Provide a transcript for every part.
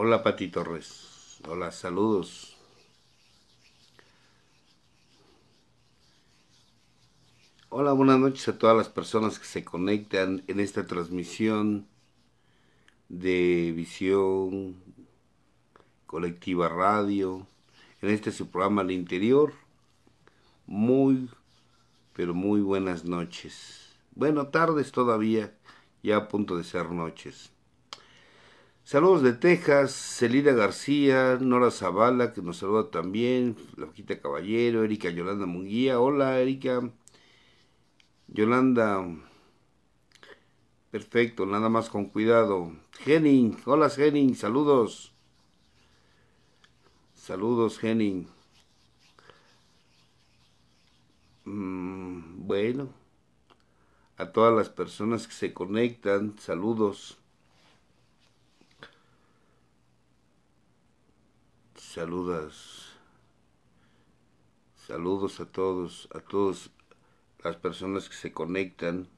Hola Pati Torres. Hola, saludos. Hola, buenas noches a todas las personas que se conectan en esta transmisión de Visión Colectiva Radio, en este su programa al Interior. Muy, pero muy buenas noches. Bueno, tardes todavía, ya a punto de ser noches. Saludos de Texas, Celina García, Nora Zavala, que nos saluda también, La Caballero, Erika Yolanda Munguía. Hola, Erika. Yolanda. Perfecto, nada más con cuidado. Henning, hola Henning, saludos. Saludos, Henning. Mm, bueno, a todas las personas que se conectan, saludos. Saludos, Saludos a todos, a todas las personas que se conectan.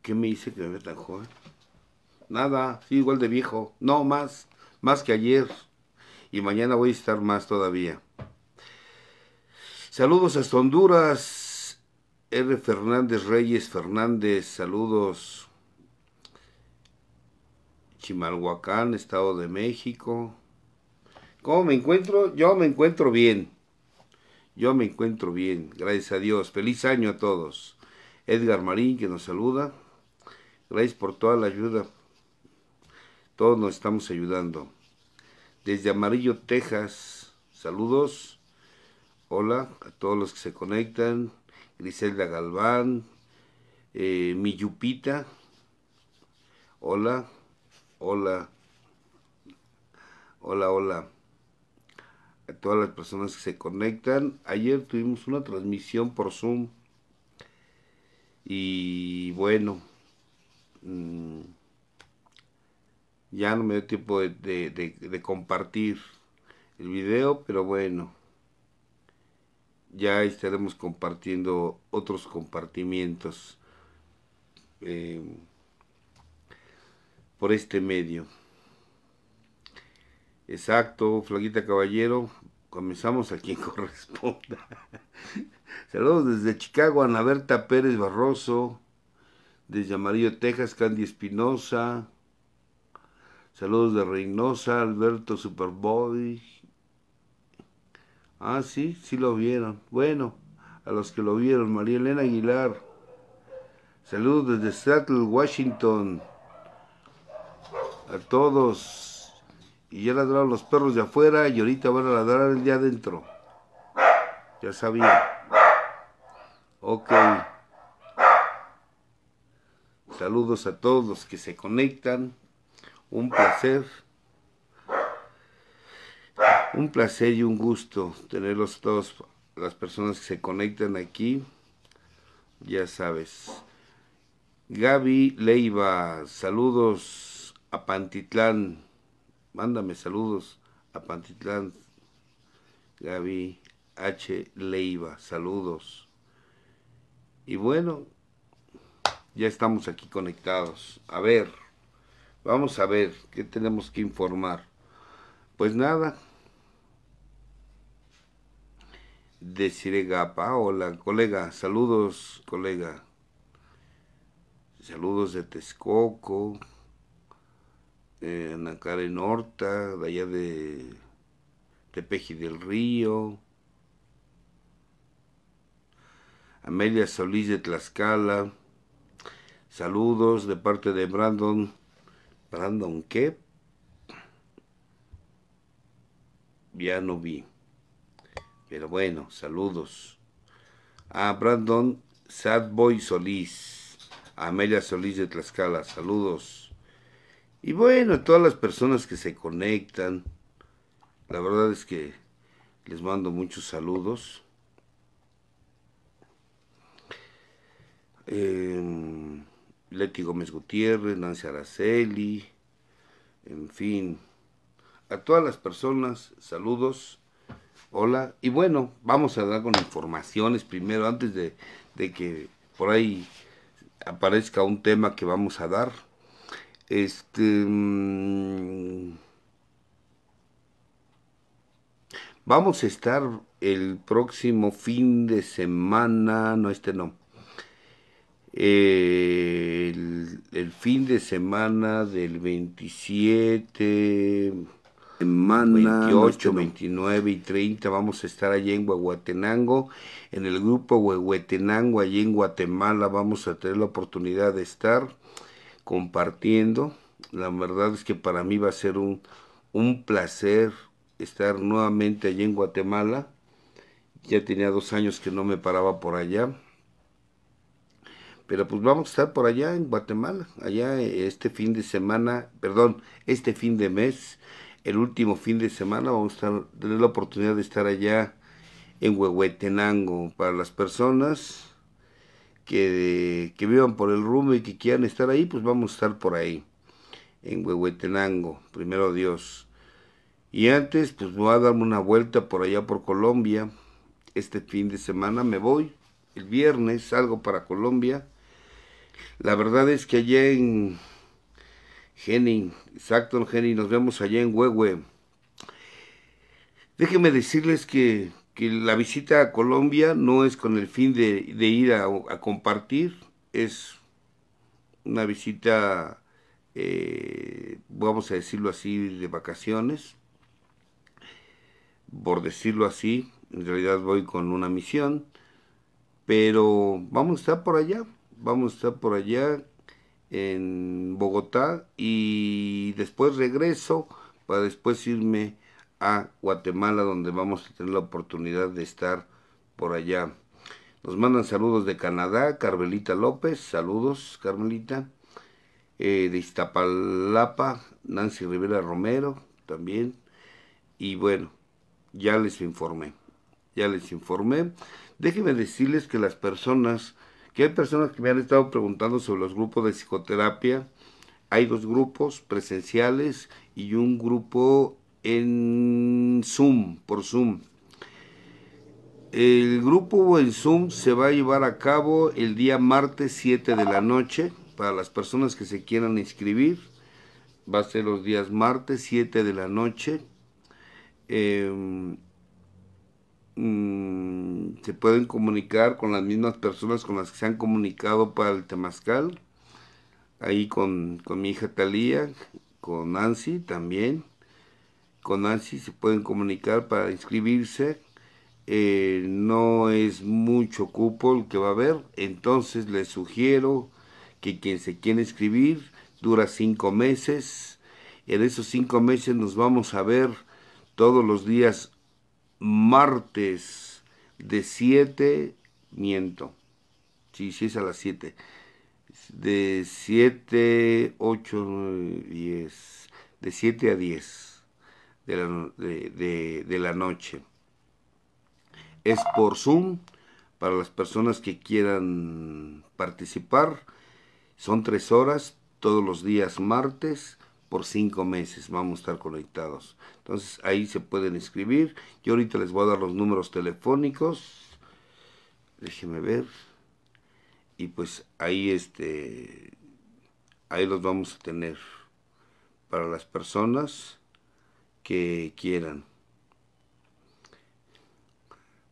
¿Qué me hice que me ve tan joven? Nada, sí, igual de viejo. No, más, más que ayer. Y mañana voy a estar más todavía. Saludos hasta Honduras. R. Fernández Reyes Fernández, saludos. Chimalhuacán, Estado de México. ¿Cómo me encuentro? Yo me encuentro bien. Yo me encuentro bien, gracias a Dios. Feliz año a todos. Edgar Marín que nos saluda. Gracias por toda la ayuda. Todos nos estamos ayudando. Desde Amarillo, Texas, saludos. Hola a todos los que se conectan. Griselda Galván, eh, mi Yupita. Hola, hola, hola, hola a todas las personas que se conectan. Ayer tuvimos una transmisión por Zoom y bueno, mm, ya no me dio tiempo de, compartir el video, pero bueno, ya estaremos compartiendo otros compartimientos. Eh, por este medio. Exacto, Flaguita Caballero, comenzamos a quien corresponda. Saludos desde Chicago, Ana Berta Pérez Barroso, desde Amarillo, Texas, Candy Espinosa. Saludos de Reynosa, Alberto Superboy. Ah, sí, sí lo vieron. Bueno, a los que lo vieron, María Elena Aguilar. Saludos desde Seattle, Washington a todos. Y ya ladraron los perros de afuera y ahorita van a ladrar el de adentro. Ya sabía. Ok. Saludos a todos los que se conectan. Un placer. Un placer y un gusto tenerlos todos, las personas que se conectan aquí. Ya sabes. Gaby Leiva, saludos a Pantitlán. Mándame saludos a Pantitlán. Gaby H. Leiva, saludos. Y bueno, ya estamos aquí conectados. A ver, vamos a ver qué tenemos que informar. Pues nada. de Gapa, hola colega, saludos colega, saludos de Texcoco, en en Horta, de allá de Tepeji del Río, Amelia Solís de Tlaxcala, saludos de parte de Brandon, Brandon qué? Ya no vi, pero bueno, saludos. A Brandon Sadboy Solís, Amelia Solís de Tlaxcala, saludos. Y bueno, a todas las personas que se conectan, la verdad es que les mando muchos saludos. Em, Leti Gómez Gutiérrez, Nancy Araceli, en fin, a todas las personas, saludos, hola, y bueno, vamos a dar con informaciones primero, antes de que por ahí aparezca un tema que vamos a dar. Este. Mm, vamos a estar el próximo fin de semana, no este no. el, fin de semana del 27, semana 28, 29 este y 30 vamos a estar allá en Huehuetenango, en el grupo Huehuetenango, allí en Guatemala vamos a tener la oportunidad de estar compartiendo. La verdad es que para mí va a ser un, placer estar nuevamente allí en Guatemala. Ya tenía dos años que no me paraba por allá. Pero pues vamos a estar por allá en Guatemala, allá este fin de semana, perdón, este fin de mes, el último fin de semana, vamos a tener la oportunidad de estar allá en Huehuetenango. Para las personas que, vivan por el rumbo y que quieran estar ahí, pues vamos a estar por ahí, en Huehuetenango, primero Dios. Y antes, pues voy a darme una vuelta por allá por Colombia. Este fin de semana me voy. El viernes salgo para Colombia. La verdad es que allá en Henning, exacto, Henning, nos vemos allá en Huehue. Déjenme decirles que que la visita a Colombia no es con el fin de, ir a, compartir, es una visita, eh, vamos a decirlo así, de vacaciones, por decirlo así, en realidad voy con una misión, pero vamos a estar por allá, vamos a estar por allá en Bogotá y después regreso para después irme a Guatemala, donde vamos a tener la oportunidad de estar por allá. Nos mandan saludos de Canadá, Carmelita López, saludos Carmelita, eh, de Iztapalapa, Nancy Rivera Romero también. Y bueno, ya les informé, ya les informé. Déjenme decirles que las personas, que hay personas que me han estado preguntando sobre los grupos de psicoterapia, hay dos grupos presenciales y un grupo en Zoom, por Zoom. El grupo en Zoom se va a llevar a cabo el día martes 7 de la noche para las personas que se quieran inscribir. Va a ser los días martes 7 de la noche. Em, mm, se pueden comunicar con las mismas personas con las que se han comunicado para el temascal Ahí con, con mi hija Talía, con Nancy también con ANSI se pueden comunicar para inscribirse. Eh, no es mucho cupo el que va a haber, entonces les sugiero que quien se quiera inscribir dura cinco meses. En esos cinco meses nos vamos a ver todos los días martes de 7, miento, sí, sí es a las 7, de 7, 8, 10, de 7 a 10 de la, noche. Es por Zoom para las personas que quieran participar. Son tres horas todos los días martes por cinco meses vamos a estar conectados. Entonces ahí se pueden escribir. Yo ahorita les voy a dar los números telefónicos. Déjenme ver. Y pues ahí este ahí los vamos a tener para las personas que quieran.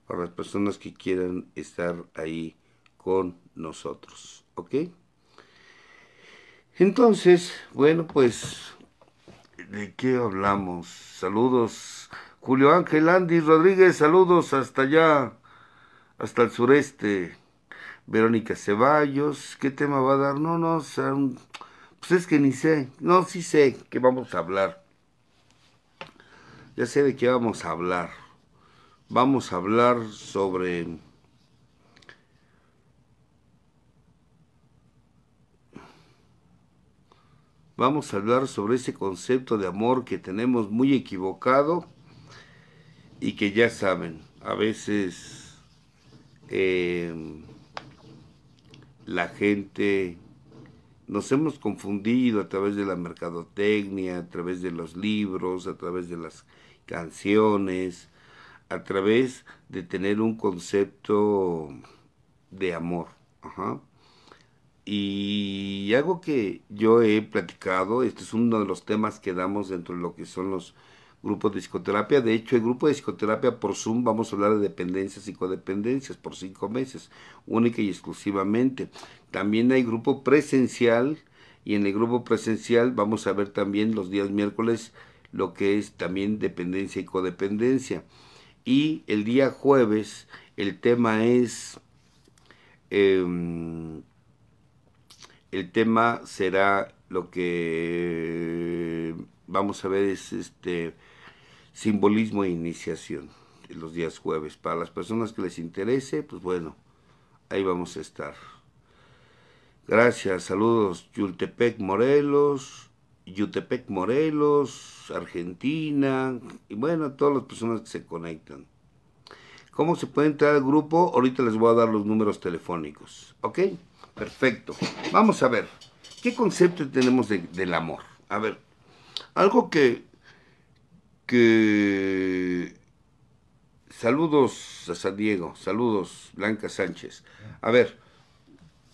Para las personas que quieran estar ahí con nosotros. ¿Ok? Entonces, bueno, pues, ¿de qué hablamos? Saludos, Julio Ángel Andy Rodríguez, saludos hasta allá, hasta el sureste. Verónica Ceballos, ¿qué tema va a dar? No, no, pues es que ni sé, no, sí sé que vamos a hablar. Ya sé de qué vamos a hablar. Vamos a hablar sobre... Vamos a hablar sobre ese concepto de amor que tenemos muy equivocado y que ya saben, a veces eh, la gente nos hemos confundido a través de la mercadotecnia, a través de los libros, a través de las canciones, a través de tener un concepto de amor. Y algo que yo he platicado, este es uno de los temas que damos dentro de lo que son los grupos de psicoterapia. De hecho, el grupo de psicoterapia por Zoom vamos a hablar de dependencias y codependencias por cinco meses, única y exclusivamente. También hay grupo presencial y en el grupo presencial vamos a ver también los días miércoles lo que es también dependencia y codependencia. Y el día jueves el tema es, em, el tema será lo que vamos a ver es este simbolismo e iniciación los días jueves. Para las personas que les interese, pues bueno, ahí vamos a estar. Gracias, saludos Yultepec Morelos, Yutepec, Morelos, Argentina, y bueno, todas las personas que se conectan. ¿Cómo se puede entrar al grupo? Ahorita les voy a dar los números telefónicos. ¿Ok? Perfecto. Vamos a ver, ¿qué concepto tenemos del amor? A ver, algo que, que... Saludos a San Diego, saludos Blanca Sánchez. A ver,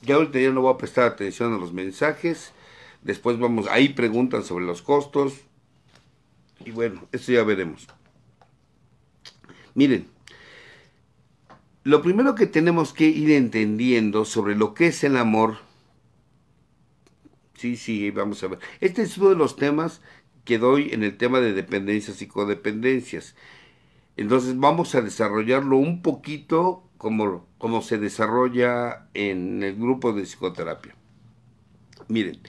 ya ahorita ya no voy a prestar atención a los mensajes Después vamos, ahí preguntan sobre los costos. Y bueno, eso ya veremos. Miren, lo primero que tenemos que ir entendiendo sobre lo que es el amor. Sí, sí, vamos a ver. Este es uno de los temas que doy en el tema de dependencias y codependencias. Entonces vamos a desarrollarlo un poquito como, como se desarrolla en el grupo de psicoterapia. Miren,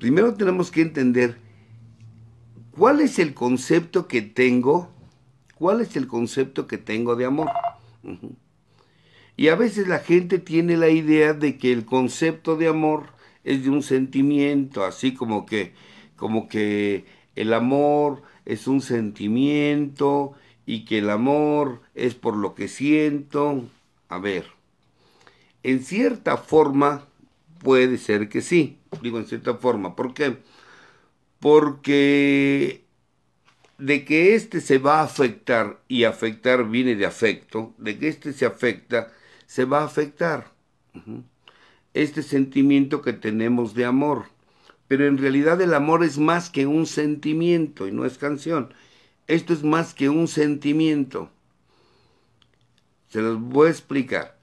primero tenemos que entender cuál es el concepto que tengo, cuál es el concepto que tengo de amor. Y a veces la gente tiene la idea de que el concepto de amor es de un sentimiento, así como que, como que el amor es un sentimiento y que el amor es por lo que siento. A ver, en cierta forma, puede ser que sí, digo en cierta forma. ¿Por qué? Porque de que este se va a afectar, y afectar viene de afecto, de que este se afecta, se va a afectar. Este sentimiento que tenemos de amor. Pero en realidad el amor es más que un sentimiento y no es canción. Esto es más que un sentimiento. Se los voy a explicar.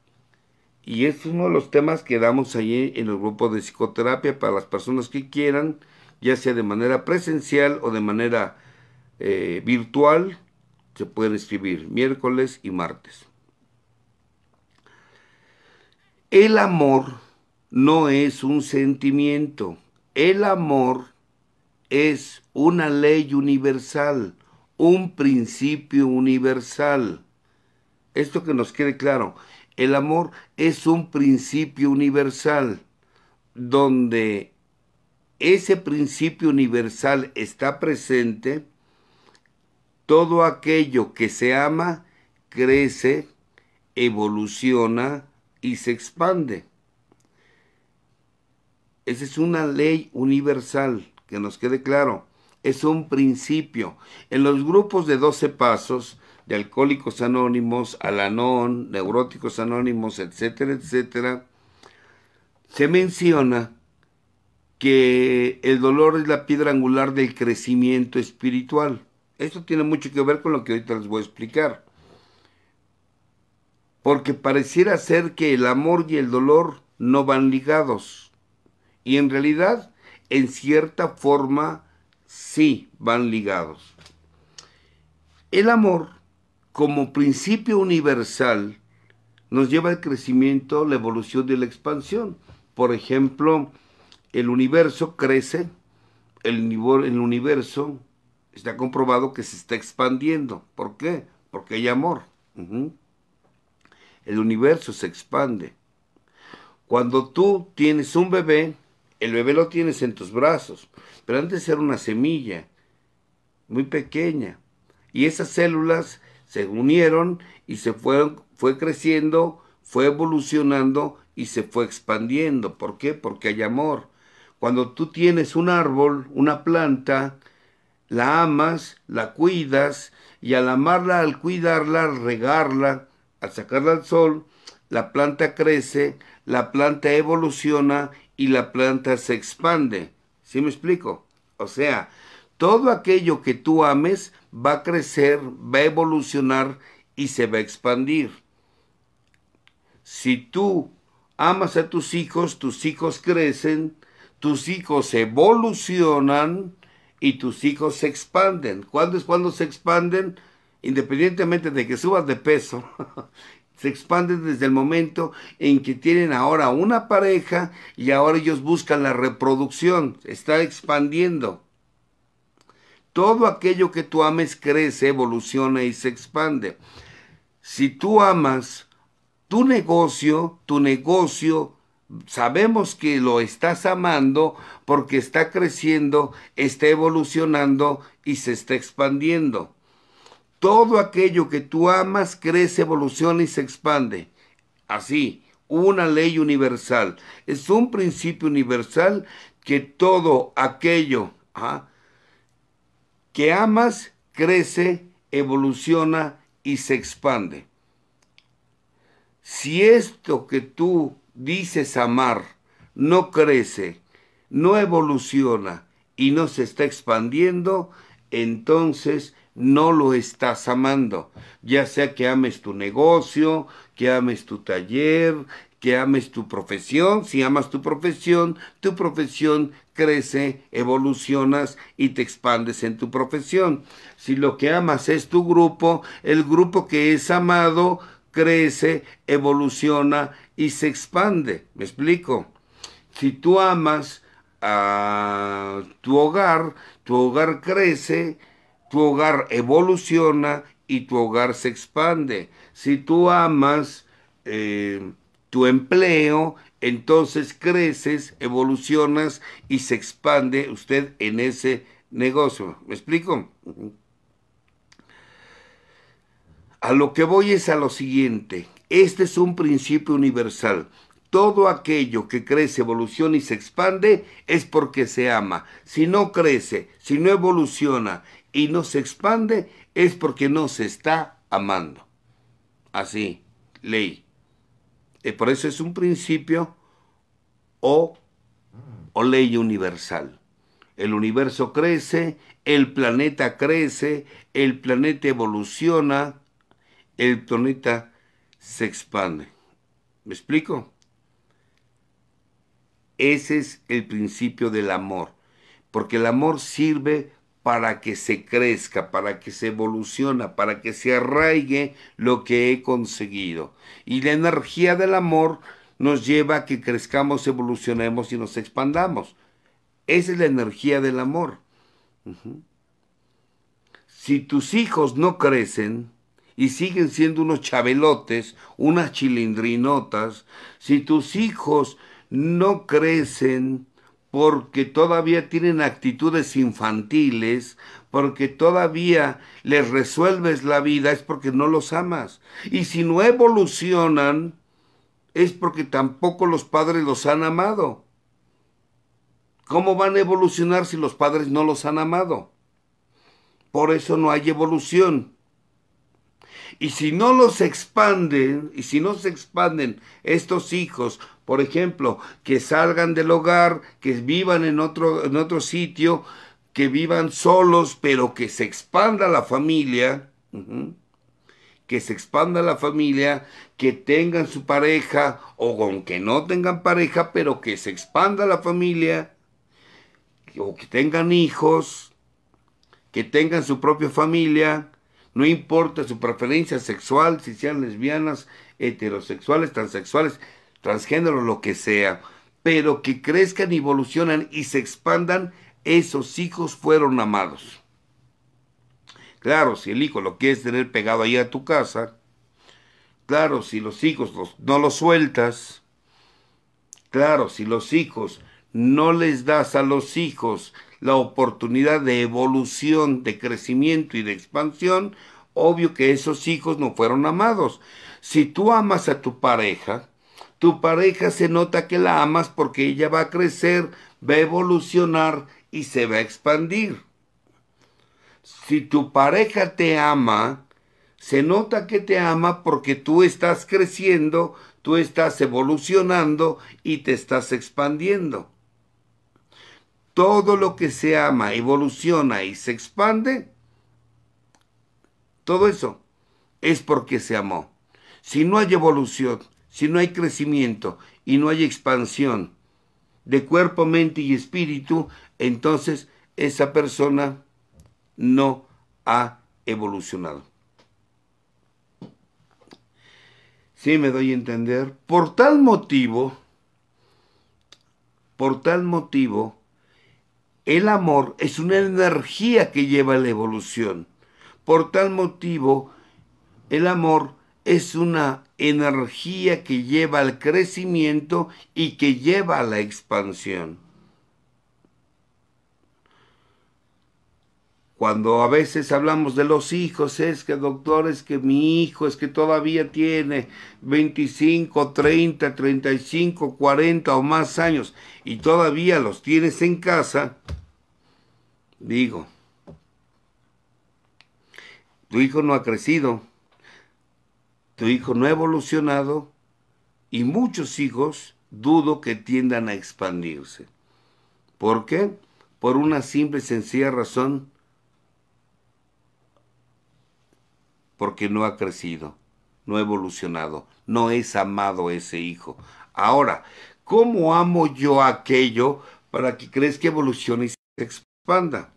Y es uno de los temas que damos ahí en el grupo de psicoterapia para las personas que quieran, ya sea de manera presencial o de manera eh, virtual, se pueden escribir miércoles y martes. El amor no es un sentimiento, el amor es una ley universal, un principio universal. Esto que nos quede claro. El amor es un principio universal donde ese principio universal está presente, todo aquello que se ama crece, evoluciona y se expande. Esa es una ley universal, que nos quede claro. Es un principio. En los grupos de 12 pasos de Alcohólicos Anónimos, Alanón, Neuróticos Anónimos, etcétera, etcétera, se menciona que el dolor es la piedra angular del crecimiento espiritual. Esto tiene mucho que ver con lo que ahorita les voy a explicar. Porque pareciera ser que el amor y el dolor no van ligados. Y en realidad, en cierta forma, sí van ligados. El amor como principio universal nos lleva al crecimiento, la evolución y la expansión. Por ejemplo, el universo crece, el, el universo está comprobado que se está expandiendo. ¿Por qué? Porque hay amor. El universo se expande. Cuando tú tienes un bebé, el bebé lo tienes en tus brazos, pero antes era una semilla muy pequeña. Y esas células se unieron y se fue creciendo, fue evolucionando y se fue expandiendo. ¿Por qué? Porque hay amor. Cuando tú tienes un árbol, una planta, la amas, la cuidas, y al amarla, al cuidarla, al regarla, al sacarla al sol, la planta crece, la planta evoluciona y la planta se expande. ¿Sí me explico? O sea, todo aquello que tú ames va a crecer, va a evolucionar y se va a expandir. Si tú amas a tus hijos, tus hijos crecen, tus hijos evolucionan y tus hijos se expanden. ¿Cuándo es cuando se expanden? Independientemente de que subas de peso, se expanden desde el momento en que tienen ahora una pareja y ahora ellos buscan la reproducción, está expandiendo todo aquello que tú ames crece, evoluciona y se expande. Si tú amas tu negocio, tu negocio, sabemos que lo estás amando porque está creciendo, está evolucionando y se está expandiendo. Todo aquello que tú amas crece, evoluciona y se expande. Así, una ley universal. Es un principio universal que todo aquello que amas crece, evoluciona y se expande. Si esto que tú dices amar no crece, no evoluciona y no se está expandiendo, entonces no lo estás amando. Ya sea que ames tu negocio, que ames tu taller, que ames tu profesión. Si amas tu profesión, tu profesión crece, evolucionas y te expandes en tu profesión. Si lo que amas es tu grupo, el grupo que es amado crece, evoluciona y se expande. ¿Me explico? Si tú amas a tu hogar, tu hogar crece, tu hogar evoluciona y tu hogar se expande. Si tú amas eh, tu empleo, entonces creces, evolucionas y se expande usted en ese negocio. ¿Me explico? A lo que voy es a lo siguiente. Este es un principio universal. Todo aquello que crece, evoluciona y se expande es porque se ama. Si no crece, si no evoluciona y no se expande, es porque no se está amando. Así, ley. Eh, por eso es un principio o, o ley universal. El universo crece, el planeta crece, el planeta evoluciona, el planeta se expande. ¿Me explico? Ese es el principio del amor, porque el amor sirve para que se crezca, para que se evoluciona, para que se arraigue lo que he conseguido. Y la energía del amor nos lleva a que crezcamos, evolucionemos y nos expandamos. Esa es la energía del amor. Si tus hijos no crecen y siguen siendo unos chabelotes, unas chilindrinotas, si tus hijos no crecen porque todavía tienen actitudes infantiles, porque todavía les resuelves la vida, es porque no los amas. Y si no evolucionan, es porque tampoco los padres los han amado. ¿Cómo van a evolucionar si los padres no los han amado? Por eso no hay evolución. Y si no los expanden, y si no se expanden estos hijos por ejemplo, que salgan del hogar, que vivan en otro, en otro sitio, que vivan solos, pero que se expanda la familia. que se expanda la familia, que tengan su pareja o con que no tengan pareja, pero que se expanda la familia, o que tengan hijos, que tengan su propia familia, no importa su preferencia sexual, si sean lesbianas, heterosexuales, transexuales, transgénero, lo que sea, pero que crezcan, evolucionan y se expandan, esos hijos fueron amados. Claro, si el hijo lo quieres tener pegado ahí a tu casa, claro, si los hijos no los sueltas, claro, si los hijos no les das a los hijos la oportunidad de evolución, de crecimiento y de expansión, obvio que esos hijos no fueron amados. Si tú amas a tu pareja, tu pareja se nota que la amas porque ella va a crecer, va a evolucionar y se va a expandir. Si tu pareja te ama, se nota que te ama porque tú estás creciendo, tú estás evolucionando y te estás expandiendo. Todo lo que se ama, evoluciona y se expande, todo eso es porque se amó. Si no hay evolución, si no hay crecimiento y no hay expansión de cuerpo, mente y espíritu, entonces esa persona no ha evolucionado. Si me doy a entender. Por tal motivo, por tal motivo, el amor es una energía que lleva a la evolución. Por tal motivo, el amor es una energía que lleva al crecimiento y que lleva a la expansión. Cuando a veces hablamos de los hijos, es que doctor, es que mi hijo, es que todavía tiene 25, 30, 35, 40 o más años y todavía los tienes en casa, digo, tu hijo no ha crecido, tu hijo no ha evolucionado y muchos hijos dudo que tiendan a expandirse. ¿Por qué? Por una simple y sencilla razón, porque no ha crecido, no ha evolucionado, no es amado ese hijo. Ahora, ¿cómo amo yo aquello para que crees que evolucione y se expanda?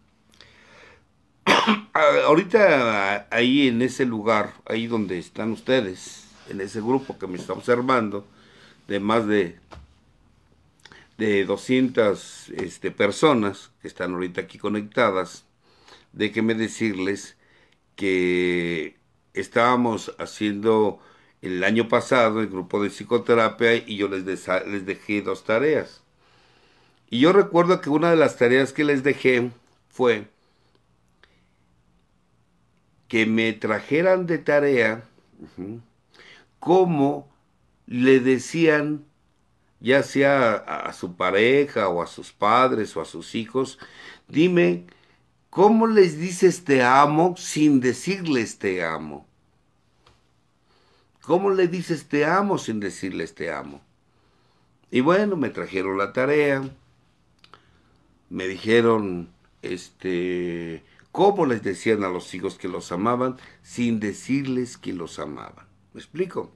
ahorita ahí en ese lugar, ahí donde están ustedes, en ese grupo que me está observando, de más de, de 200 este, personas que están ahorita aquí conectadas, déjenme decirles que estábamos haciendo el año pasado el grupo de psicoterapia y yo les, les dejé dos tareas. Y yo recuerdo que una de las tareas que les dejé fue que me trajeran de tarea cómo le decían, ya sea a, su pareja o a sus padres o a sus hijos, dime, ¿cómo les dices te amo sin decirles te amo? ¿Cómo le dices te amo sin decirles te amo? Y bueno, me trajeron la tarea, me dijeron, este, ¿Cómo les decían a los hijos que los amaban sin decirles que los amaban. ¿Me explico?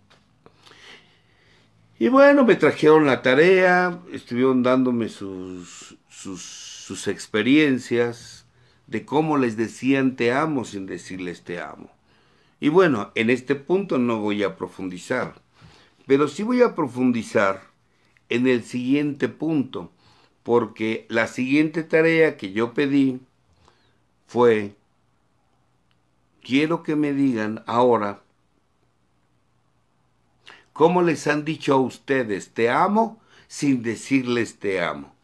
Y bueno, me trajeron la tarea, estuvieron dándome sus, sus, sus experiencias de cómo les decían te amo sin decirles te amo. Y bueno, en este punto no voy a profundizar, pero sí voy a profundizar en el siguiente punto, porque la siguiente tarea que yo pedí fue, quiero que me digan ahora, ¿cómo les han dicho a ustedes te amo sin decirles te amo?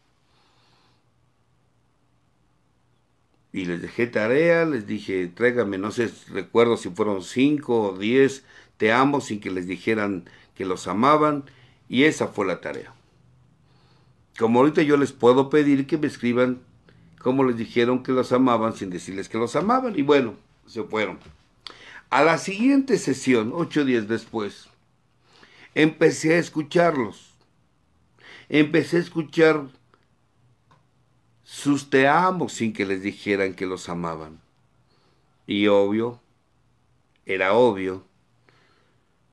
Y les dejé tarea, les dije, tráigame, no sé, recuerdo si fueron cinco o diez, te amo sin que les dijeran que los amaban. Y esa fue la tarea. Como ahorita yo les puedo pedir que me escriban Cómo les dijeron que los amaban sin decirles que los amaban, y bueno, se fueron. A la siguiente sesión, ocho días después, empecé a escucharlos. Empecé a escuchar sus te sin que les dijeran que los amaban. Y obvio, era obvio.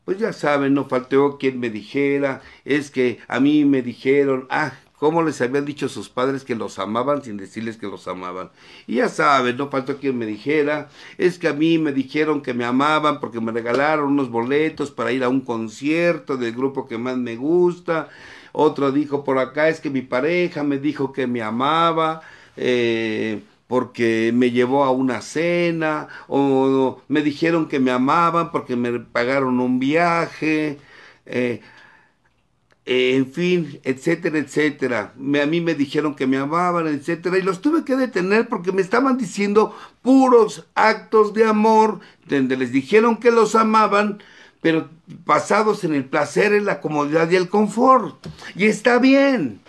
Pues ya saben, no faltó quien me dijera, es que a mí me dijeron, ah, cómo les habían dicho sus padres que los amaban sin decirles que los amaban. Y ya sabes, no faltó quien me dijera, es que a mí me dijeron que me amaban porque me regalaron unos boletos para ir a un concierto del grupo que más me gusta. Otro dijo por acá, es que mi pareja me dijo que me amaba. Eh, porque me llevó a una cena, o me dijeron que me amaban porque me pagaron un viaje, eh, eh, en fin, etcétera, etcétera. a mí me dijeron que me amaban, etcétera, y los tuve que detener porque me estaban diciendo puros actos de amor, donde les dijeron que los amaban, pero basados en el placer, en la comodidad y el confort. Y está bien,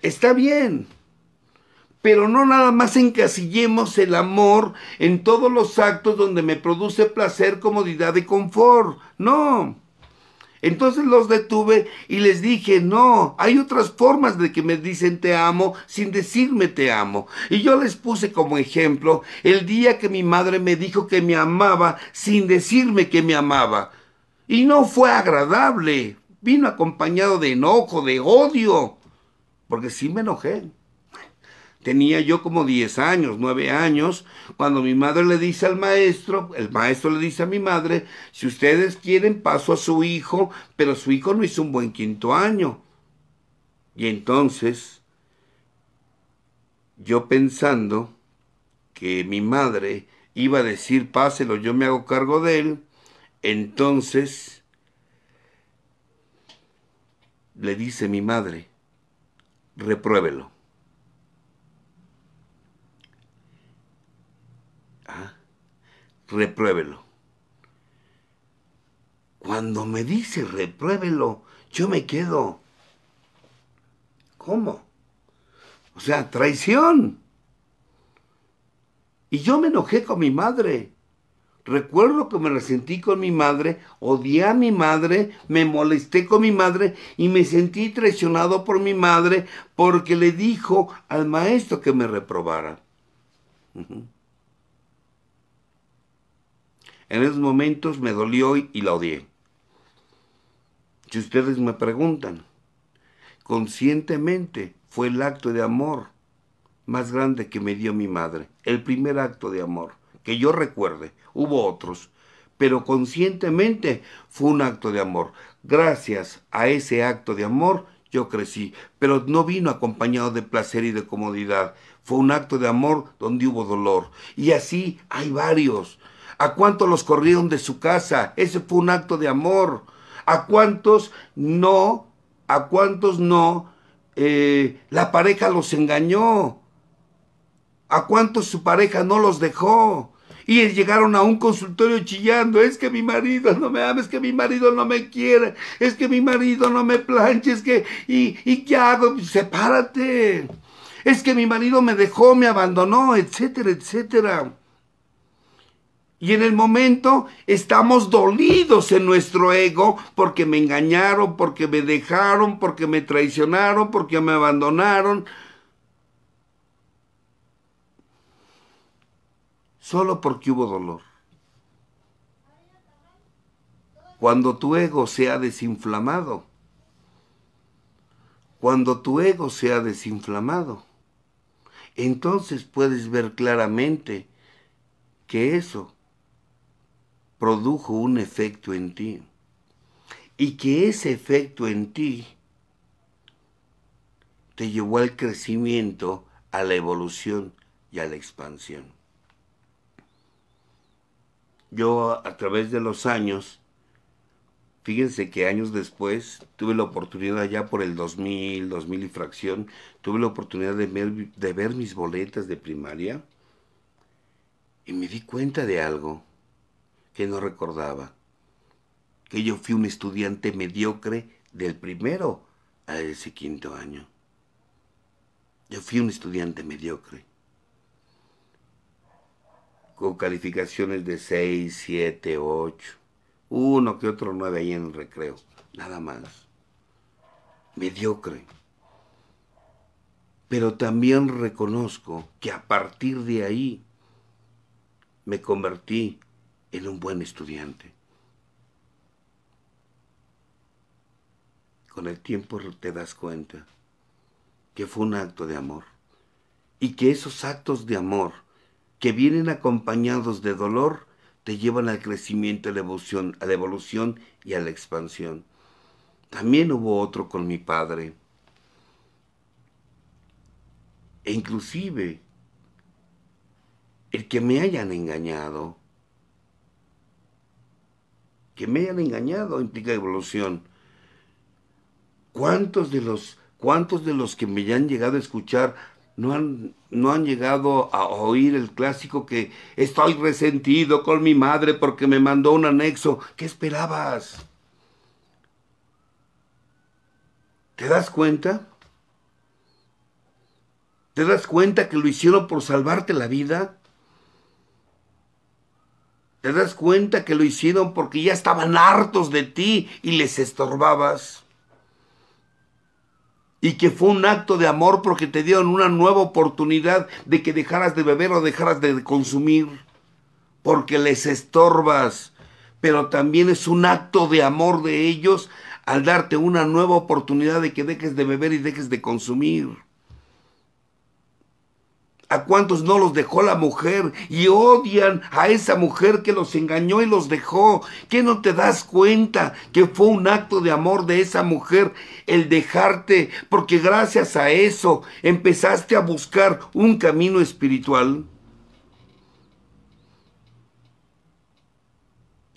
está bien. Pero no nada más encasillemos el amor en todos los actos donde me produce placer, comodidad y confort. No. Entonces los detuve y les dije, no, hay otras formas de que me dicen te amo sin decirme te amo. Y yo les puse como ejemplo el día que mi madre me dijo que me amaba sin decirme que me amaba. Y no fue agradable. Vino acompañado de enojo, de odio. Porque sí me enojé. Tenía yo como 10 años, 9 años, cuando mi madre le dice al maestro, el maestro le dice a mi madre, si ustedes quieren paso a su hijo, pero su hijo no hizo un buen quinto año. Y entonces, yo pensando que mi madre iba a decir, páselo, yo me hago cargo de él, entonces le dice mi madre, repruébelo. repruébelo. Cuando me dice repruébelo, yo me quedo. ¿Cómo? O sea, traición. Y yo me enojé con mi madre. Recuerdo que me resentí con mi madre, odié a mi madre, me molesté con mi madre y me sentí traicionado por mi madre porque le dijo al maestro que me reprobara. En esos momentos me dolió y la odié. Si ustedes me preguntan, conscientemente fue el acto de amor más grande que me dio mi madre, el primer acto de amor, que yo recuerde, hubo otros, pero conscientemente fue un acto de amor. Gracias a ese acto de amor yo crecí, pero no vino acompañado de placer y de comodidad. Fue un acto de amor donde hubo dolor. Y así hay varios. ¿A cuántos los corrieron de su casa? Ese fue un acto de amor. ¿A cuántos no? ¿A cuántos no? Eh, la pareja los engañó. ¿A cuántos su pareja no los dejó? Y llegaron a un consultorio chillando, es que mi marido no me ama, es que mi marido no me quiere, es que mi marido no me planche. es que, ¿y, y qué hago? Sepárate. Es que mi marido me dejó, me abandonó, etcétera, etcétera. Y en el momento estamos dolidos en nuestro ego porque me engañaron, porque me dejaron, porque me traicionaron, porque me abandonaron. Solo porque hubo dolor. Cuando tu ego se ha desinflamado, cuando tu ego se ha desinflamado, entonces puedes ver claramente que eso produjo un efecto en ti y que ese efecto en ti te llevó al crecimiento, a la evolución y a la expansión. Yo a través de los años, fíjense que años después tuve la oportunidad ya por el 2000, 2000 y fracción, tuve la oportunidad de ver, de ver mis boletas de primaria y me di cuenta de algo que no recordaba que yo fui un estudiante mediocre del primero a ese quinto año. Yo fui un estudiante mediocre. Con calificaciones de 6, 7, 8. Uno que otro nueve ahí en el recreo. Nada más. Mediocre. Pero también reconozco que a partir de ahí me convertí era un buen estudiante. Con el tiempo te das cuenta que fue un acto de amor y que esos actos de amor que vienen acompañados de dolor te llevan al crecimiento, a la evolución, a la evolución y a la expansión. También hubo otro con mi padre. E inclusive, el que me hayan engañado, que me hayan engañado implica evolución. ¿Cuántos de los, cuántos de los que me han llegado a escuchar no han, no han llegado a oír el clásico que estoy resentido con mi madre porque me mandó un anexo? ¿Qué esperabas? ¿Te das cuenta? ¿Te das cuenta que lo hicieron por salvarte la vida? Te das cuenta que lo hicieron porque ya estaban hartos de ti y les estorbabas. Y que fue un acto de amor porque te dieron una nueva oportunidad de que dejaras de beber o dejaras de consumir. Porque les estorbas. Pero también es un acto de amor de ellos al darte una nueva oportunidad de que dejes de beber y dejes de consumir cuántos no los dejó la mujer y odian a esa mujer que los engañó y los dejó. que no te das cuenta que fue un acto de amor de esa mujer el dejarte? Porque gracias a eso empezaste a buscar un camino espiritual.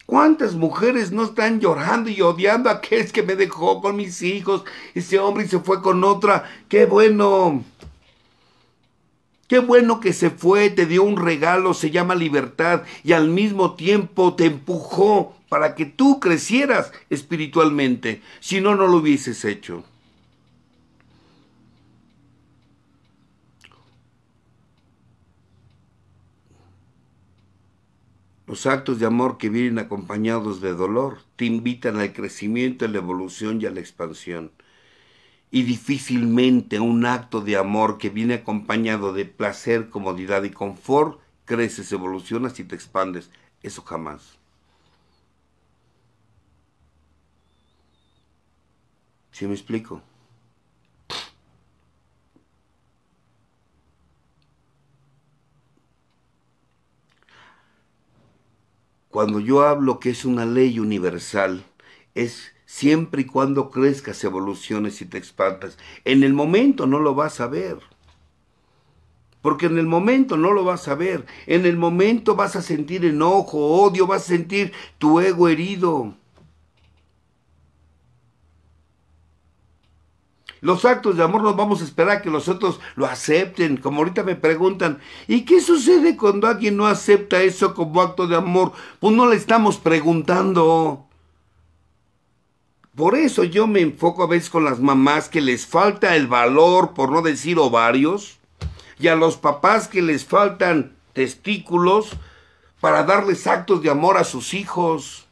¿Cuántas mujeres no están llorando y odiando a aquel que me dejó con mis hijos? Ese hombre se fue con otra. ¡Qué bueno! Qué bueno que se fue, te dio un regalo, se llama libertad y al mismo tiempo te empujó para que tú crecieras espiritualmente. Si no, no lo hubieses hecho. Los actos de amor que vienen acompañados de dolor te invitan al crecimiento, a la evolución y a la expansión y difícilmente un acto de amor que viene acompañado de placer, comodidad y confort creces, evolucionas y te expandes. Eso jamás. ¿Sí me explico? Cuando yo hablo que es una ley universal, es siempre y cuando crezcas, evoluciones y te expandas. En el momento no lo vas a ver. Porque en el momento no lo vas a ver. En el momento vas a sentir enojo, odio, vas a sentir tu ego herido. Los actos de amor no vamos a esperar a que los otros lo acepten. Como ahorita me preguntan, ¿y qué sucede cuando alguien no acepta eso como acto de amor? Pues no le estamos preguntando. Por eso yo me enfoco a veces con las mamás que les falta el valor, por no decir ovarios, y a los papás que les faltan testículos para darles actos de amor a sus hijos.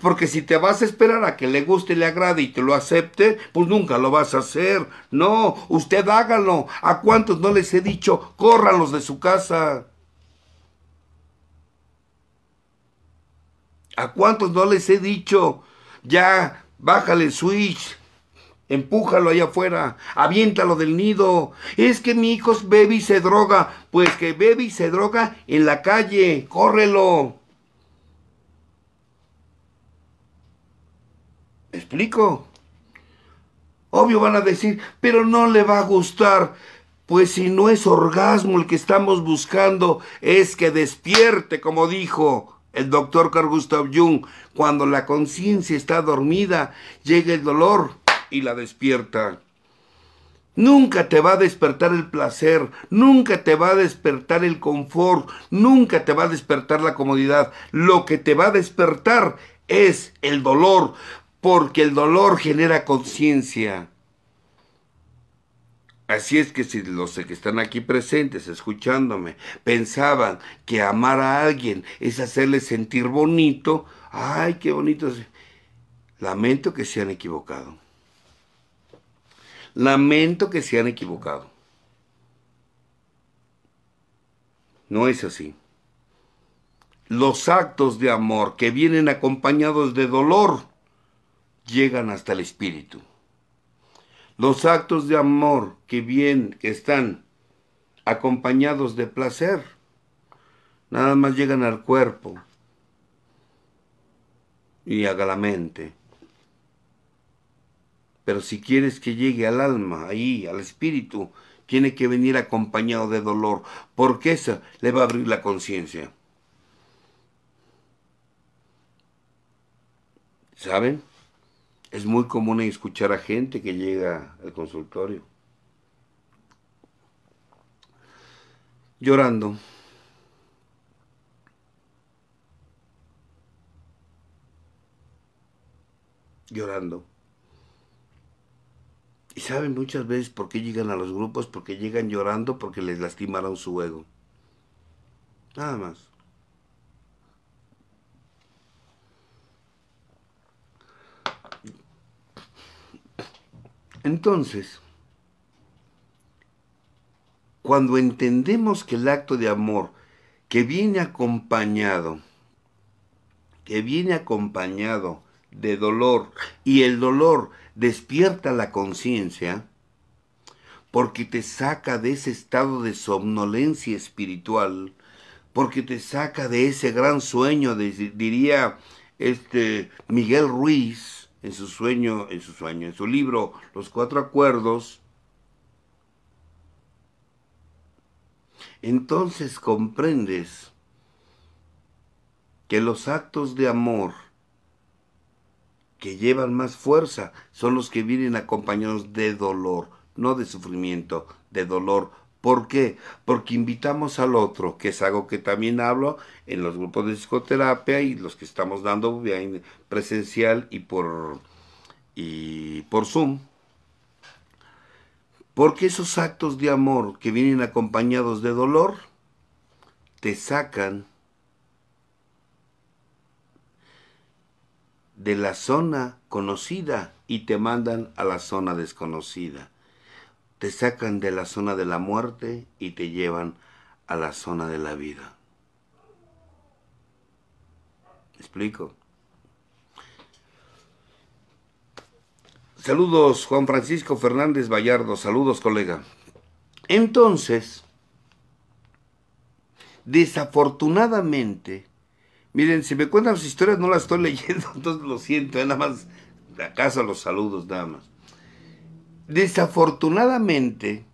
Porque si te vas a esperar a que le guste le agrade y te lo acepte, pues nunca lo vas a hacer. No, usted hágalo. ¿A cuántos no les he dicho, Córralos de su casa? ¿A cuántos no les he dicho, ya Bájale el switch. Empújalo allá afuera, aviéntalo del nido. Es que mi hijo baby se droga. Pues que baby se droga en la calle, córrelo. explico? Obvio van a decir, pero no le va a gustar. Pues si no es orgasmo el que estamos buscando, es que despierte, como dijo el doctor Carl Gustav Jung, cuando la conciencia está dormida, llega el dolor y la despierta. Nunca te va a despertar el placer, nunca te va a despertar el confort, nunca te va a despertar la comodidad. Lo que te va a despertar es el dolor, porque el dolor genera conciencia. Así es que si los que están aquí presentes, escuchándome, pensaban que amar a alguien es hacerle sentir bonito, ay, qué bonito. Lamento que se han equivocado. Lamento que se han equivocado. No es así. Los actos de amor que vienen acompañados de dolor llegan hasta el espíritu. Los actos de amor que bien que están acompañados de placer, nada más llegan al cuerpo y a la mente. Pero si quieres que llegue al alma, ahí, al espíritu, tiene que venir acompañado de dolor, porque esa le va a abrir la conciencia. ¿Saben? es muy común escuchar a gente que llega al consultorio llorando. Llorando. Y saben muchas veces por qué llegan a los grupos, porque llegan llorando porque les lastimaron su ego. Nada más. Entonces, cuando entendemos que el acto de amor que viene acompañado, que viene acompañado de dolor y el dolor despierta la conciencia, porque te saca de ese estado de somnolencia espiritual, porque te saca de ese gran sueño, diría este Miguel Ruiz, en su sueño, en su sueño, en su libro Los Cuatro Acuerdos, entonces comprendes que los actos de amor que llevan más fuerza son los que vienen acompañados de dolor, no de sufrimiento, de dolor ¿Por qué? Porque invitamos al otro, que es algo que también hablo en los grupos de psicoterapia y los que estamos dando presencial y por, y por Zoom. Porque esos actos de amor que vienen acompañados de dolor te sacan de la zona conocida y te mandan a la zona desconocida te sacan de la zona de la muerte y te llevan a la zona de la vida. explico? Saludos, Juan Francisco Fernández Vallardo. Saludos, colega. Entonces, desafortunadamente, miren, si me cuentan sus historias, no las estoy leyendo, entonces lo siento, ¿eh? nada más, acaso los saludos, nada más. Desafortunadamente,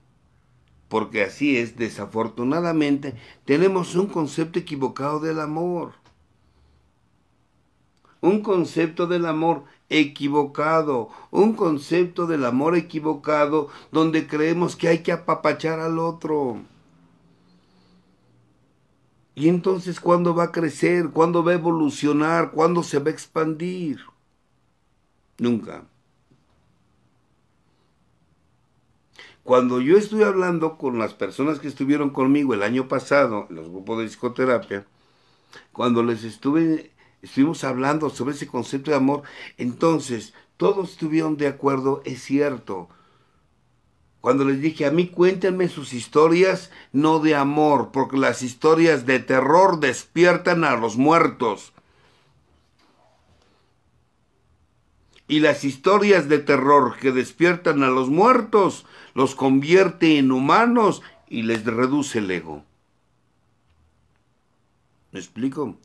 porque así es, desafortunadamente, tenemos un concepto equivocado del amor. Un concepto del amor equivocado, un concepto del amor equivocado donde creemos que hay que apapachar al otro. Y entonces, ¿cuándo va a crecer? ¿Cuándo va a evolucionar? ¿Cuándo se va a expandir? Nunca. Cuando yo estuve hablando con las personas que estuvieron conmigo el año pasado, los grupos de psicoterapia, cuando les estuve, estuvimos hablando sobre ese concepto de amor, entonces todos estuvieron de acuerdo, es cierto. Cuando les dije, a mí cuéntenme sus historias, no de amor, porque las historias de terror despiertan a los muertos. Y las historias de terror que despiertan a los muertos los convierte en humanos y les reduce el ego. ¿Me explico?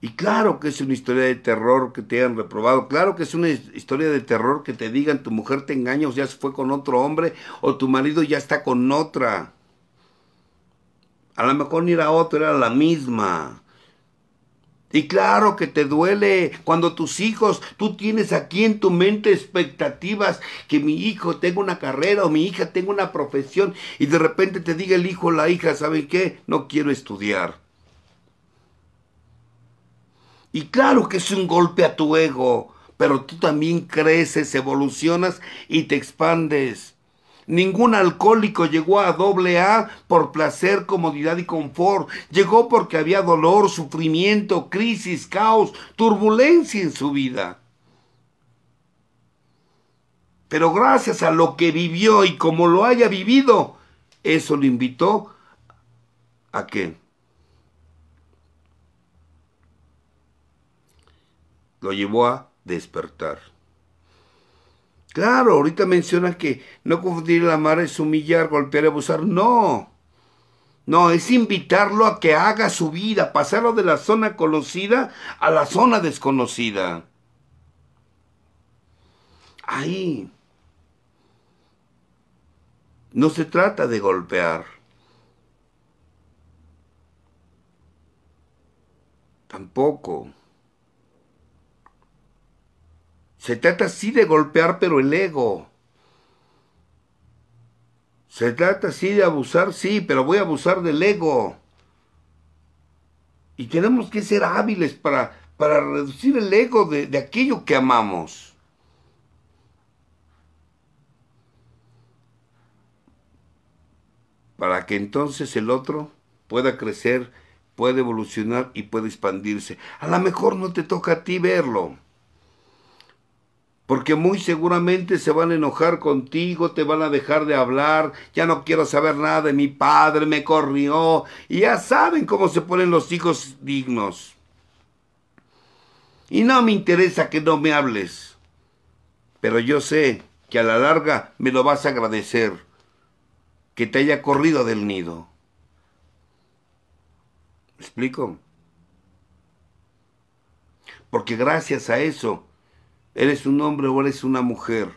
Y claro que es una historia de terror que te hayan reprobado. Claro que es una historia de terror que te digan tu mujer te engaña o ya se fue con otro hombre o tu marido ya está con otra. A lo mejor ni era otra, era la misma. Y claro que te duele cuando tus hijos, tú tienes aquí en tu mente expectativas que mi hijo tenga una carrera o mi hija tenga una profesión y de repente te diga el hijo o la hija, ¿sabe qué? No quiero estudiar. Y claro que es un golpe a tu ego, pero tú también creces, evolucionas y te expandes. Ningún alcohólico llegó a doble A por placer, comodidad y confort. Llegó porque había dolor, sufrimiento, crisis, caos, turbulencia en su vida. Pero gracias a lo que vivió y como lo haya vivido, eso lo invitó a que lo llevó a despertar. Claro, ahorita menciona que no confundir la amar es humillar, golpear, abusar. No. No, es invitarlo a que haga su vida, pasarlo de la zona conocida a la zona desconocida. Ahí. No se trata de golpear. Tampoco. Se trata sí de golpear, pero el ego. Se trata sí de abusar, sí, pero voy a abusar del ego. Y tenemos que ser hábiles para, para reducir el ego de, de aquello que amamos. Para que entonces el otro pueda crecer, pueda evolucionar y pueda expandirse. A lo mejor no te toca a ti verlo porque muy seguramente se van a enojar contigo, te van a dejar de hablar, ya no quiero saber nada de mi padre, me corrió, y ya saben cómo se ponen los hijos dignos. Y no me interesa que no me hables, pero yo sé que a la larga me lo vas a agradecer, que te haya corrido del nido. ¿Me explico? Porque gracias a eso, eres un hombre o eres una mujer.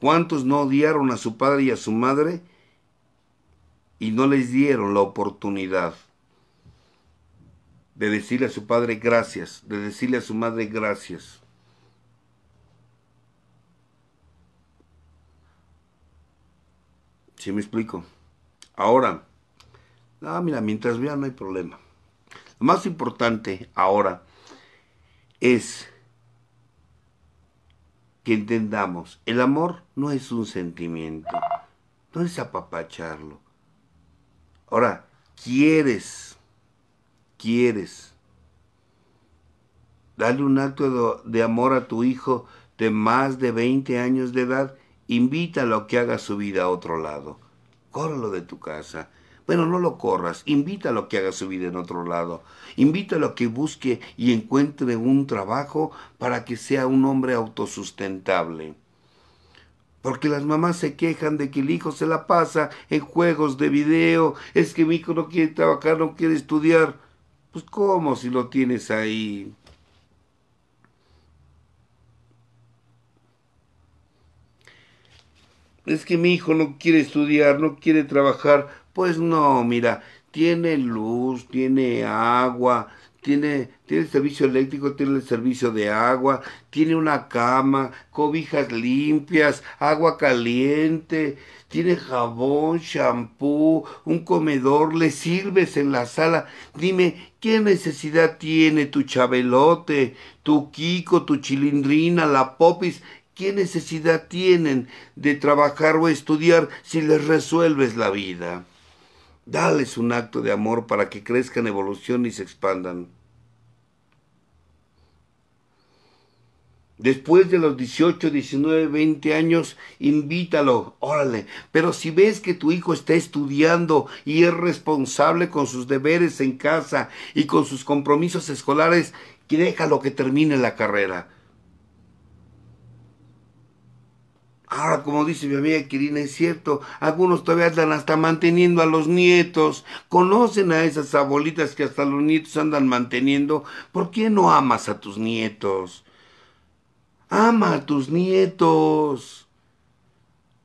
¿Cuántos no odiaron a su padre y a su madre y no les dieron la oportunidad de decirle a su padre gracias, de decirle a su madre gracias? ¿Sí me explico? Ahora, ah, mira, mientras vean no hay problema. Lo más importante ahora es que entendamos, el amor no es un sentimiento, no es apapacharlo. Ahora, quieres, quieres dale un acto de, amor a tu hijo de más de 20 años de edad, invítalo a que haga su vida a otro lado. Córrelo de tu casa, pero no lo corras, invítalo a que haga su vida en otro lado, invítalo a que busque y encuentre un trabajo para que sea un hombre autosustentable. Porque las mamás se quejan de que el hijo se la pasa en juegos de video, es que mi hijo no quiere trabajar, no quiere estudiar. Pues cómo si lo tienes ahí. Es que mi hijo no quiere estudiar, no quiere trabajar pues no, mira, tiene luz, tiene agua, tiene, tiene servicio eléctrico, tiene servicio de agua, tiene una cama, cobijas limpias, agua caliente, tiene jabón, shampoo, un comedor, le sirves en la sala. Dime, ¿qué necesidad tiene tu chabelote, tu Kiko, tu chilindrina, la popis? ¿Qué necesidad tienen de trabajar o estudiar si les resuelves la vida? Dales un acto de amor para que crezcan, evolucionen y se expandan. Después de los 18, 19, 20 años, invítalo, órale. Pero si ves que tu hijo está estudiando y es responsable con sus deberes en casa y con sus compromisos escolares, déjalo que termine la carrera. Ahora, como dice mi amiga Kirina, es cierto, algunos todavía andan hasta manteniendo a los nietos, conocen a esas abuelitas que hasta los nietos andan manteniendo. ¿Por qué no amas a tus nietos? Ama a tus nietos.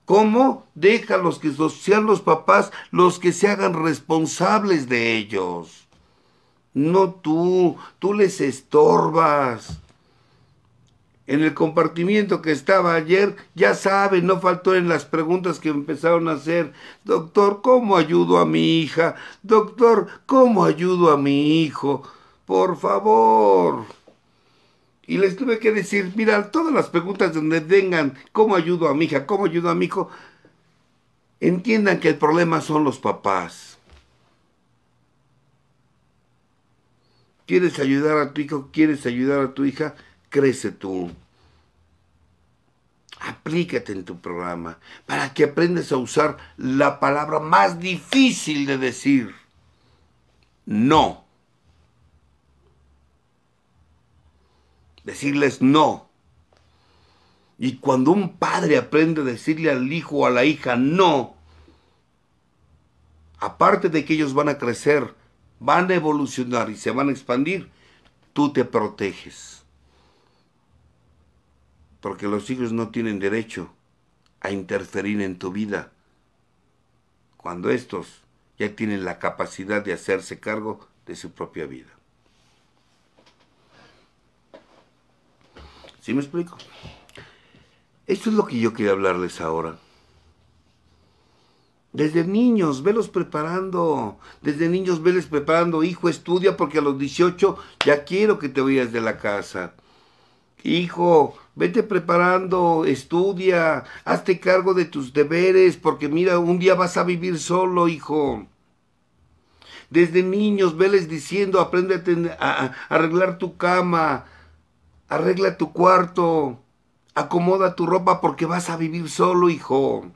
¿Cómo? los que sean los papás los que se hagan responsables de ellos. No tú, tú les estorbas en el compartimiento que estaba ayer, ya saben, no faltó en las preguntas que empezaron a hacer, doctor, ¿cómo ayudo a mi hija? Doctor, ¿cómo ayudo a mi hijo? Por favor. Y les tuve que decir, mira, todas las preguntas donde vengan, ¿cómo ayudo a mi hija? ¿Cómo ayudo a mi hijo? Entiendan que el problema son los papás. ¿Quieres ayudar a tu hijo? ¿Quieres ayudar a tu hija? crece tú. Aplícate en tu programa para que aprendas a usar la palabra más difícil de decir. No. Decirles no. Y cuando un padre aprende a decirle al hijo o a la hija no, aparte de que ellos van a crecer, van a evolucionar y se van a expandir, tú te proteges porque los hijos no tienen derecho a interferir en tu vida. Cuando estos ya tienen la capacidad de hacerse cargo de su propia vida. ¿Sí me explico? Esto es lo que yo quería hablarles ahora. Desde niños, velos preparando. Desde niños, veles preparando. Hijo, estudia porque a los 18 ya quiero que te vayas de la casa hijo, vete preparando, estudia, hazte cargo de tus deberes, porque mira, un día vas a vivir solo, hijo. Desde niños, veles diciendo, aprende a, a arreglar tu cama, arregla tu cuarto, acomoda tu ropa, porque vas a vivir solo, hijo.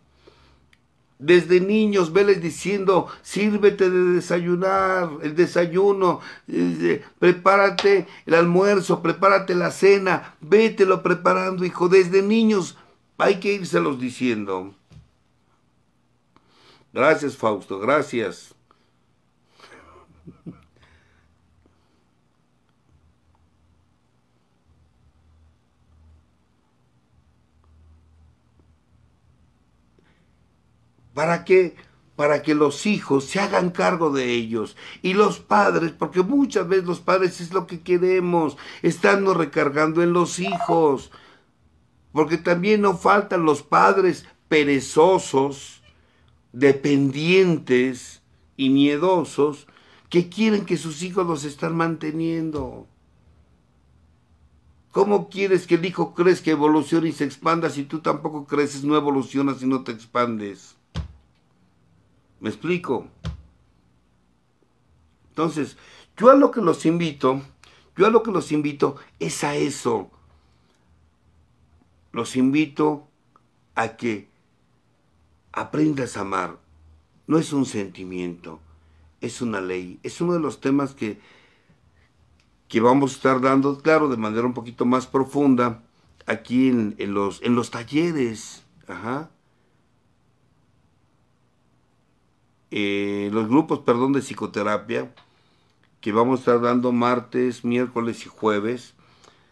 Desde niños, veles diciendo, sírvete de desayunar, el desayuno, prepárate el almuerzo, prepárate la cena, vételo preparando, hijo. Desde niños hay que írselos diciendo. Gracias, Fausto, gracias. ¿Para qué? Para que los hijos se hagan cargo de ellos. Y los padres, porque muchas veces los padres es lo que queremos, estando recargando en los hijos. Porque también no faltan los padres perezosos, dependientes y miedosos que quieren que sus hijos los estén manteniendo. ¿Cómo quieres que el hijo crezca, evolucione y se expanda si tú tampoco creces, no evolucionas y no te expandes? ¿Me explico? Entonces, yo a lo que los invito, yo a lo que los invito es a eso. Los invito a que aprendas a amar. No es un sentimiento, es una ley. Es uno de los temas que, que vamos a estar dando, claro, de manera un poquito más profunda aquí en, en los, en los talleres. Ajá. Eh, los grupos, perdón, de psicoterapia que vamos a estar dando martes, miércoles y jueves,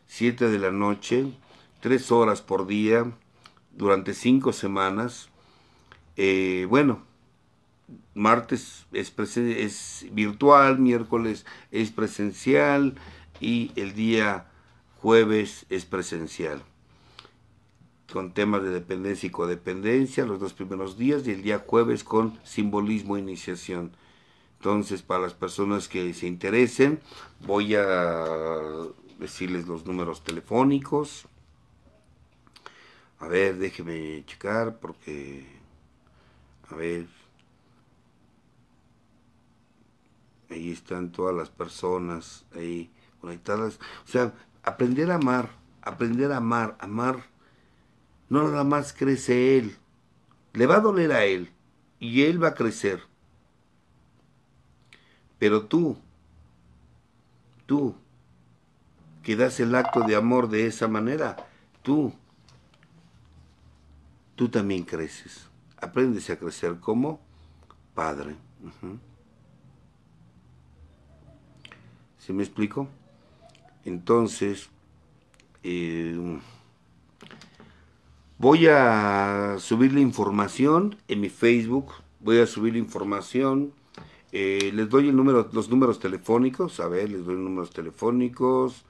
7 de la noche, 3 horas por día, durante 5 semanas. Eh, bueno, martes es virtual, miércoles es presencial y el día jueves es presencial con temas de dependencia y codependencia los dos primeros días y el día jueves con simbolismo e iniciación. Entonces, para las personas que se interesen, voy a decirles los números telefónicos. A ver, déjeme checar porque... A ver. Ahí están todas las personas ahí conectadas. O sea, aprender a amar, aprender a amar, amar no nada más crece él. Le va a doler a él y él va a crecer. Pero tú, tú, que das el acto de amor de esa manera, tú, tú también creces. Aprendes a crecer como padre. ¿Se me explico? Entonces, eh, Voy a subir la información en mi Facebook, voy a subir la información. Eh, les doy el número, los números telefónicos, a ver, les doy números telefónicos.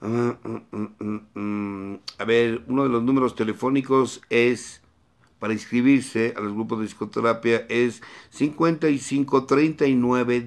Ah, mm, mm, mm, a ver, uno de los números telefónicos es para inscribirse a los grupos de discoterapia, es 55 39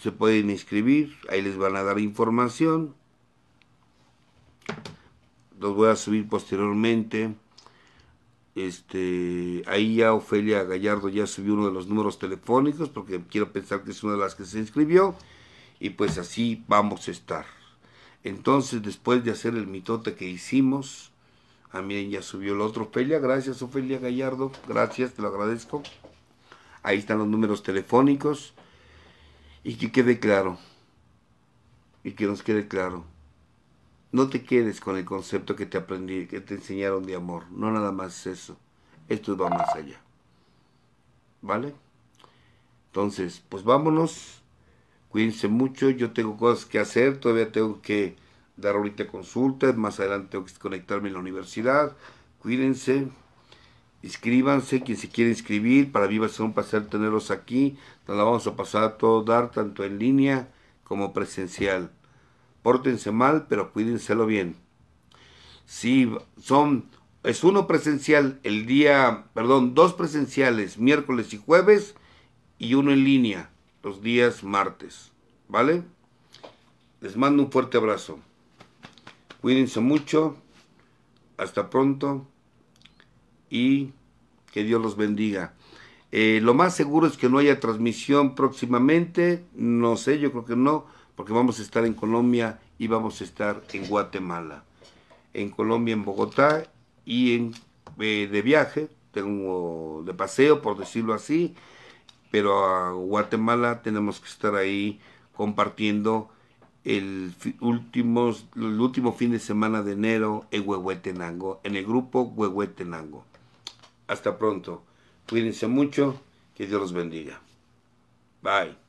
se pueden inscribir, ahí les van a dar información. Los voy a subir posteriormente. Este, ahí ya Ofelia Gallardo ya subió uno de los números telefónicos porque quiero pensar que es una de las que se inscribió y pues así vamos a estar. Entonces, después de hacer el mitote que hicimos, mí ya subió el otro Ofelia, gracias Ofelia Gallardo, gracias, te lo agradezco. Ahí están los números telefónicos y que quede claro. Y que nos quede claro. No te quedes con el concepto que te aprendí, que te enseñaron de amor. No nada más eso. Esto va más allá. ¿Vale? Entonces, pues vámonos. Cuídense mucho. Yo tengo cosas que hacer. Todavía tengo que dar ahorita consultas. Más adelante tengo que conectarme a la universidad. Cuídense. Inscríbanse quien se quiere inscribir. Para mí va a ser un placer tenerlos aquí. Nos la vamos a pasar a todo dar, tanto en línea como presencial. Pórtense mal, pero cuídenselo bien. Si son, es uno presencial el día, perdón, dos presenciales, miércoles y jueves, y uno en línea, los días martes. ¿Vale? Les mando un fuerte abrazo. Cuídense mucho. Hasta pronto y que Dios los bendiga. Eh, lo más seguro es que no haya transmisión próximamente, no sé, yo creo que no, porque vamos a estar en Colombia y vamos a estar en Guatemala. En Colombia, en Bogotá y en, eh, de viaje, tengo de paseo, por decirlo así, pero a Guatemala tenemos que estar ahí compartiendo el, últimos, el último fin de semana de enero en Huehuetenango, en el grupo Huehuetenango. Hasta pronto. Cuídense mucho. Que Dios los bendiga. Bye.